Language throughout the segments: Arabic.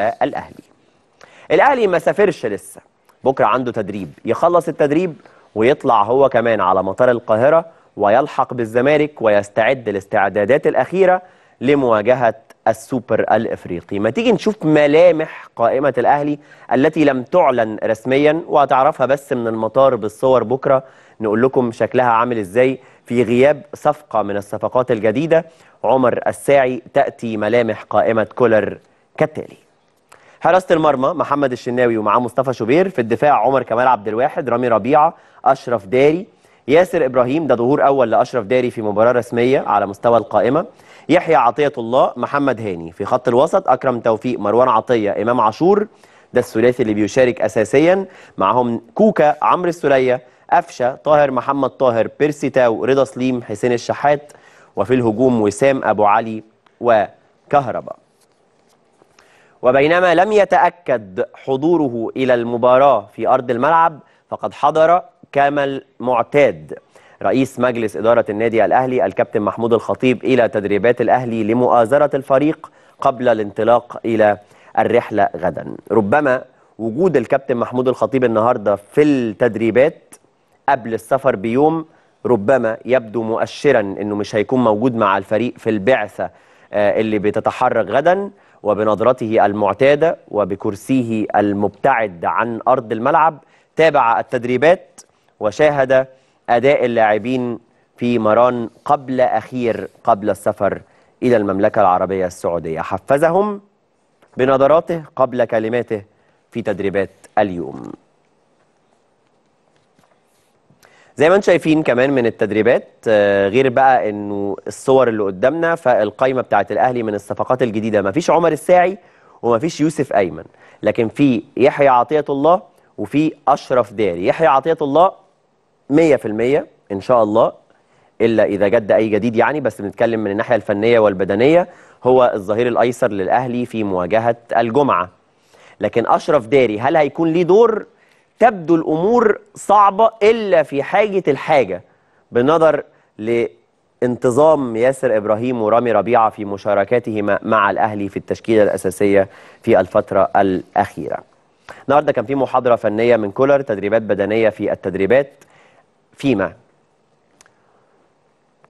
الاهلي الاهلي ما سافرش لسه بكره عنده تدريب يخلص التدريب ويطلع هو كمان على مطار القاهره ويلحق بالزمالك ويستعد الاستعدادات الاخيره لمواجهه السوبر الافريقي ما تيجي نشوف ملامح قائمه الاهلي التي لم تعلن رسميا وهتعرفها بس من المطار بالصور بكره نقول لكم شكلها عامل ازاي في غياب صفقه من الصفقات الجديده عمر الساعي تاتي ملامح قائمه كولر كالتالي حراسه المرمى محمد الشناوي ومعاه مصطفى شوبير في الدفاع عمر كمال عبد الواحد رامي ربيعه اشرف داري ياسر ابراهيم ده ظهور اول لاشرف داري في مباراه رسميه على مستوى القائمه يحيى عطيه الله محمد هاني في خط الوسط اكرم توفيق مروان عطيه امام عاشور ده الثلاثي اللي بيشارك اساسيا معاهم كوكا عمرو السوليه قفشه طاهر محمد طاهر بيرسي تاو رضا سليم حسين الشحات وفي الهجوم وسام ابو علي وكهرباء وبينما لم يتأكد حضوره إلى المباراة في أرض الملعب فقد حضر كما المعتاد رئيس مجلس إدارة النادي الأهلي الكابتن محمود الخطيب إلى تدريبات الأهلي لمؤازرة الفريق قبل الانطلاق إلى الرحلة غدا ربما وجود الكابتن محمود الخطيب النهاردة في التدريبات قبل السفر بيوم ربما يبدو مؤشرا أنه مش هيكون موجود مع الفريق في البعثة آه، اللي بتتحرك غدا وبنظرته المعتادة وبكرسيه المبتعد عن أرض الملعب تابع التدريبات وشاهد أداء اللاعبين في مران قبل أخير قبل السفر إلى المملكة العربية السعودية حفزهم بنظراته قبل كلماته في تدريبات اليوم زي ما انتم شايفين كمان من التدريبات آه، غير بقى انه الصور اللي قدامنا فالقايمه بتاعه الاهلي من الصفقات الجديده ما فيش عمر الساعي وما فيش يوسف ايمن لكن في يحيى عطيه الله وفي اشرف داري يحيى عطيه الله 100% ان شاء الله الا اذا جد اي جديد يعني بس بنتكلم من الناحيه الفنيه والبدنيه هو الظهير الايسر للاهلي في مواجهه الجمعه لكن اشرف داري هل هيكون ليه دور تبدو الأمور صعبة إلا في حاجة الحاجة بالنظر لانتظام ياسر إبراهيم ورامي ربيعة في مشاركاتهما مع الأهلي في التشكيلة الأساسية في الفترة الأخيرة النهاردة كان في محاضرة فنية من كولر تدريبات بدنية في التدريبات فيما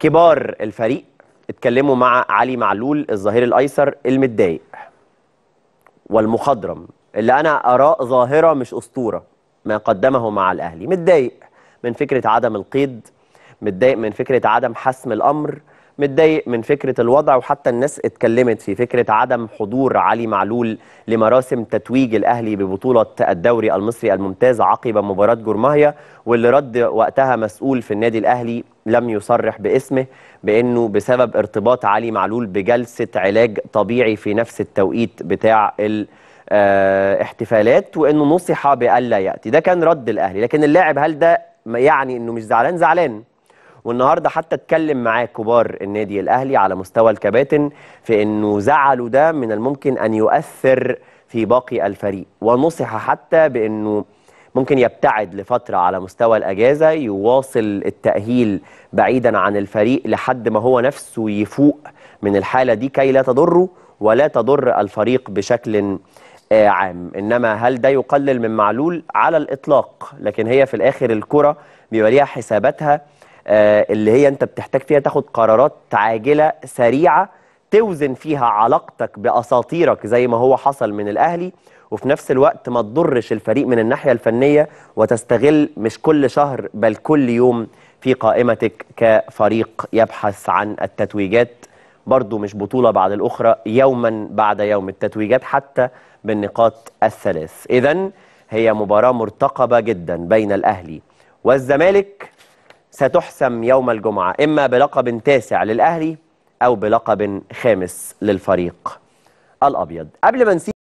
كبار الفريق اتكلموا مع علي معلول الظهير الأيسر المتضايق والمخضرم اللي أنا أراء ظاهرة مش أسطورة ما قدمه مع الأهلي متضايق من فكرة عدم القيد متضايق من فكرة عدم حسم الأمر متضايق من فكرة الوضع وحتى الناس اتكلمت في فكرة عدم حضور علي معلول لمراسم تتويج الأهلي ببطولة الدوري المصري الممتاز عقب مباراة جورماهيا واللي رد وقتها مسؤول في النادي الأهلي لم يصرح باسمه بأنه بسبب ارتباط علي معلول بجلسة علاج طبيعي في نفس التوقيت بتاع ال آه، احتفالات وانه نصح بالا ياتي ده كان رد الاهلي لكن اللاعب هل ده يعني انه مش زعلان زعلان والنهارده حتى اتكلم معاه كبار النادي الاهلي على مستوى الكباتن في انه زعله ده من الممكن ان يؤثر في باقي الفريق ونصح حتى بانه ممكن يبتعد لفتره على مستوى الاجازه يواصل التاهيل بعيدا عن الفريق لحد ما هو نفسه يفوق من الحاله دي كي لا تضره ولا تضر الفريق بشكل عام انما هل ده يقلل من معلول على الاطلاق لكن هي في الاخر الكره بيبقى ليها حساباتها آه، اللي هي انت بتحتاج فيها تاخد قرارات عاجله سريعه توزن فيها علاقتك باساطيرك زي ما هو حصل من الاهلي وفي نفس الوقت ما تضرش الفريق من الناحيه الفنيه وتستغل مش كل شهر بل كل يوم في قائمتك كفريق يبحث عن التتويجات برضو مش بطولة بعد الأخرى يوما بعد يوم التتويجات حتى بالنقاط الثلاث إذا هي مباراة مرتقبة جدا بين الأهلي والزمالك ستحسم يوم الجمعة إما بلقب تاسع للأهلي أو بلقب خامس للفريق الأبيض قبل ما نسيب